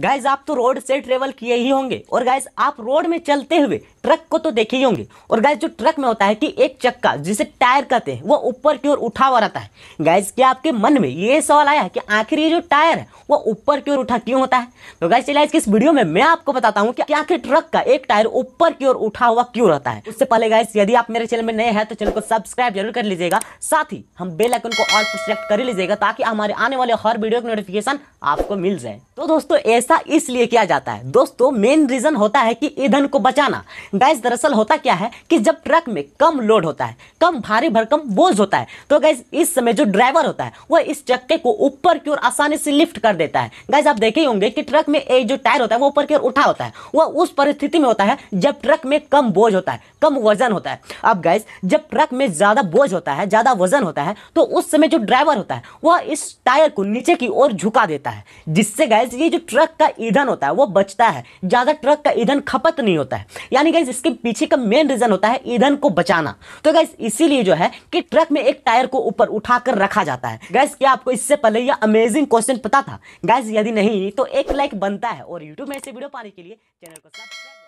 guys आप तो road से ट्रेवल किए ही होंगे और गाइज आप रोड में चलते हुए ट्रक को तो देखे ही होंगे और गाइज जो ट्रक में होता है कि एक चक्का जिसे टायर कहते हैं वो ऊपर की ओर उठा हुआ रहता है गाइज क्या आपके मन में ये सवाल आया कि आखिर ये जो टायर है वो ऊपर की ओर उठा क्यों होता है तो गाइज चलिए इस वीडियो में मैं आपको बताता हूँ कि आखिर ट्रक का एक टायर ऊपर की ओर उठा हुआ क्यों रहता है उससे पहले गाइज यदि आप मेरे चैनल में नए हैं तो चैनल को सब्सक्राइब जरूर कर लीजिएगा साथ ही हम बेलाइकन को और सिलेक्ट कर लीजिएगा ताकि हमारे आने वाले हर वीडियो की नोटिफिकेशन आपको मिल जाए तो दोस्तों ऐसा इसलिए किया जाता है दोस्तों मेन रीज़न होता है कि ईंधन को बचाना गैस दरअसल होता क्या है कि जब ट्रक में कम लोड होता है कम भारी भरकम बोझ होता है तो गैस इस समय जो ड्राइवर होता है वह इस चक्के को ऊपर की ओर आसानी से लिफ्ट कर देता है गैस आप देखे होंगे कि ट्रक में एक जो टायर होता है वो ऊपर की ओर उठा होता है वह उस परिस्थिति में होता है जब ट्रक में कम बोझ होता है कम वजन होता है अब गैस जब ट्रक में ज़्यादा बोझ होता है ज़्यादा वजन होता है तो उस समय जो ड्राइवर होता है वह इस टायर को नीचे की ओर झुका देता है जिससे गैस ये जो ट्रक का ईंधन होता है वो बचता है ज़्यादा ट्रक का ईंधन खपत नहीं होता है यानी गाइज इसके पीछे का मेन रीज़न होता है ईंधन को बचाना तो गाइज इसीलिए जो है कि ट्रक में एक टायर को ऊपर उठाकर रखा जाता है गैस क्या आपको इससे पहले यह अमेजिंग क्वेश्चन पता था गैस यदि नहीं तो एक लाइक बनता है और यूट्यूब में ऐसे वीडियो पाने के लिए चैनल को सब्सक्राइब